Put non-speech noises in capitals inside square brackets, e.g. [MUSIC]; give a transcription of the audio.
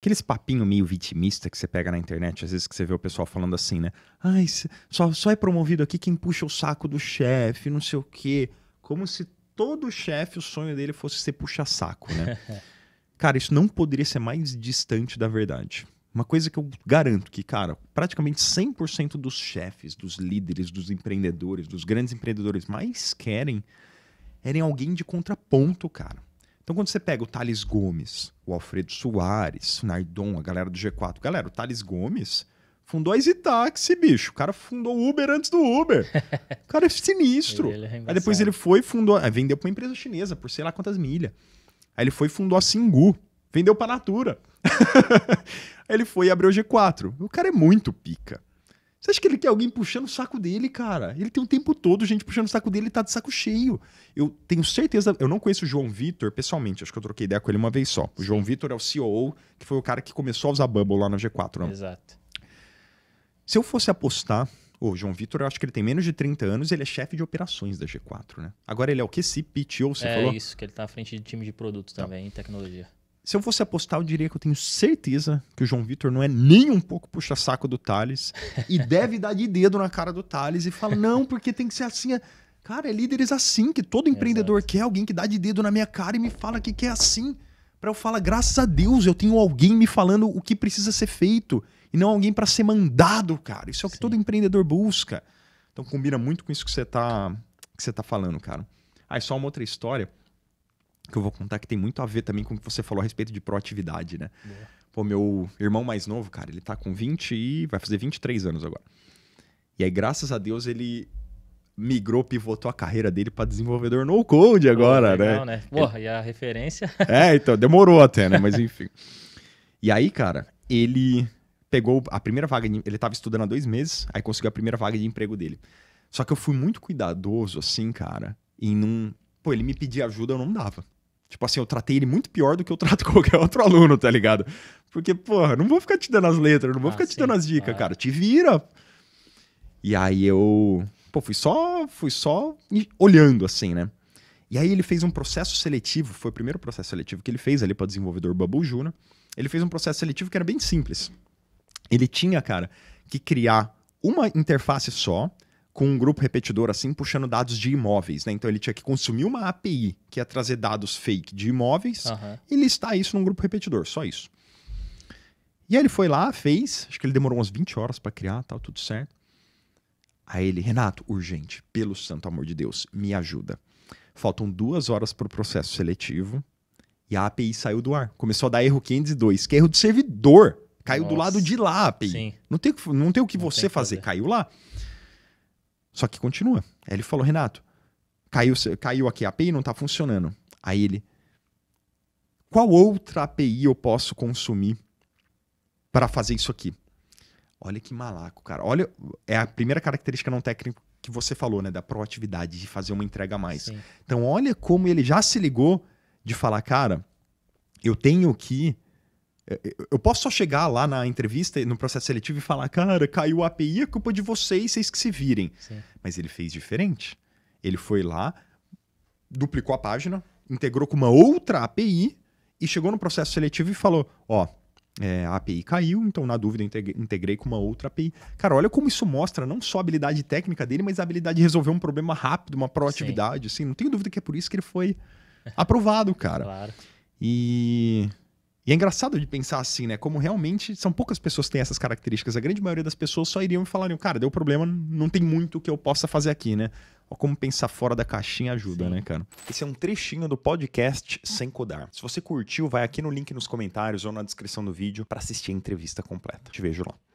Aqueles papinho meio vitimista que você pega na internet, às vezes que você vê o pessoal falando assim, né? Ai, só, só é promovido aqui quem puxa o saco do chefe, não sei o quê. Como se todo chefe, o sonho dele fosse ser puxar saco, né? [LAUGHS] cara, isso não poderia ser mais distante da verdade. Uma coisa que eu garanto que, cara, praticamente 100% dos chefes, dos líderes, dos empreendedores, dos grandes empreendedores mais querem, querem alguém de contraponto, cara. Então, quando você pega o Thales Gomes, o Alfredo Soares, o Nardon, a galera do G4, galera, o Thales Gomes fundou a Táxi, bicho. O cara fundou o Uber antes do Uber. [LAUGHS] O cara é sinistro. É aí depois ele foi fundou, vendeu para uma empresa chinesa por sei lá quantas milhas. Aí ele foi fundou a Singu, vendeu para Natura. [LAUGHS] aí ele foi e abriu o G4. O cara é muito pica. Você acha que ele quer alguém puxando o saco dele, cara? Ele tem o tempo todo gente puxando o saco dele, e tá de saco cheio. Eu tenho certeza, eu não conheço o João Vitor pessoalmente, acho que eu troquei ideia com ele uma vez só. O João Vitor é o CEO, que foi o cara que começou a usar Bubble lá na G4, né? Exato. Se eu fosse apostar, o João Vitor, eu acho que ele tem menos de 30 anos, ele é chefe de operações da G4, né? Agora ele é o que? CPTO, você é falou? É isso, que ele tá à frente de time de produto tá. também, tá. em tecnologia se eu fosse apostar, eu diria que eu tenho certeza que o João Vitor não é nem um pouco puxa-saco do Thales e [LAUGHS] deve dar de dedo na cara do Thales e falar, não, porque tem que ser assim. É-". Cara, é líderes assim, que todo empreendedor Exato. quer alguém que dá de dedo na minha cara e me fala que quer assim. Pra eu falar, graças a Deus, eu tenho alguém me falando o que precisa ser feito e não alguém para ser mandado, cara. Isso é o que Sim. todo empreendedor busca. Então combina muito com isso que você tá, que você tá falando, cara. Aí ah, só uma outra história que eu vou contar que tem muito a ver também com o que você falou a respeito de proatividade, né? É. Pô, meu irmão mais novo, cara, ele tá com 20 e vai fazer 23 anos agora. E aí, graças a Deus, ele migrou, pivotou a carreira dele para desenvolvedor no code agora, Pô, né? legal, né? né? Porra, ele... e a referência? [LAUGHS] É, então, demorou até, né? Mas [LAUGHS] enfim. e aí, cara, ele pegou a primeira vaga, de... ele tava estudando há dois meses, aí conseguiu a primeira vaga de emprego dele. Só que eu fui muito cuidadoso, assim, cara, em não. Pô, ele me pedia ajuda, eu não dava. Tipo assim, eu tratei ele muito pior do que eu trato [LAUGHS] qualquer outro aluno, tá ligado? Porque, porra, não vou ficar te dando as letras, não vou ah, ficar sim, te dando as dicas, claro. Ah. cara. Te vira. E aí eu. Pô, fui só, fui só olhando, assim, né? E aí ele fez um processo seletivo, foi o primeiro processo seletivo que ele fez ali para desenvolvedor Babu Juna. Ele fez um processo seletivo que era bem simples. Ele tinha, cara, que criar uma interface só com um grupo repetidor assim puxando dados de imóveis, né? Então ele tinha que consumir uma API que ia trazer dados fake de imóveis uhum. e listar isso num grupo repetidor, só isso. E aí ele foi lá, fez, acho que ele demorou umas 20 horas para criar, tal, tudo certo. Aí ele, Renato, urgente, pelo santo amor de Deus, me ajuda. Faltam duas horas para o processo seletivo e a API saiu do ar. Começou a dar erro 502, que é erro do servidor. Caiu Nossa. do lado de lá a API. Sim. Não tem, não tem o que não você fazer. fazer, caiu lá. Só que continua. Aí ele falou, Renato, caiu, caiu aqui a API não está funcionando. Aí ele, qual outra API eu posso consumir para fazer isso aqui? Olha que malaco, cara. Olha, é a primeira característica não técnica que você falou, né? Da proatividade, de fazer uma entrega a mais. Sim. Então, olha como ele já se ligou de falar, cara, eu tenho que é, é, eu posso só chegar lá na entrevista, no processo seletivo, e falar: cara, caiu a API, é culpa de vocês, vocês que se virem. Sim. Mas ele fez diferente. Ele foi lá, duplicou a página, integrou com uma outra API e chegou no processo seletivo e falou: ó, é, a API caiu, então na dúvida integrei com uma outra API. Cara, olha como isso mostra não só a habilidade técnica dele, mas a habilidade de resolver um problema rápido, uma proatividade. Sim. Assim, não tenho dúvida que é por isso que ele foi aprovado, cara. Claro. E e é engraçado de pensar assim, né? Como realmente são poucas pessoas que têm essas características. A grande maioria das pessoas só iriam e falariam, cara, deu problema, não tem muito que eu possa fazer aqui, né? como pensar fora da caixinha ajuda, Sim. né, cara? Esse é um trechinho do podcast Sem Codar. Se você curtiu, vai aqui no link nos comentários ou na descrição do vídeo para assistir a entrevista completa. Te vejo lá.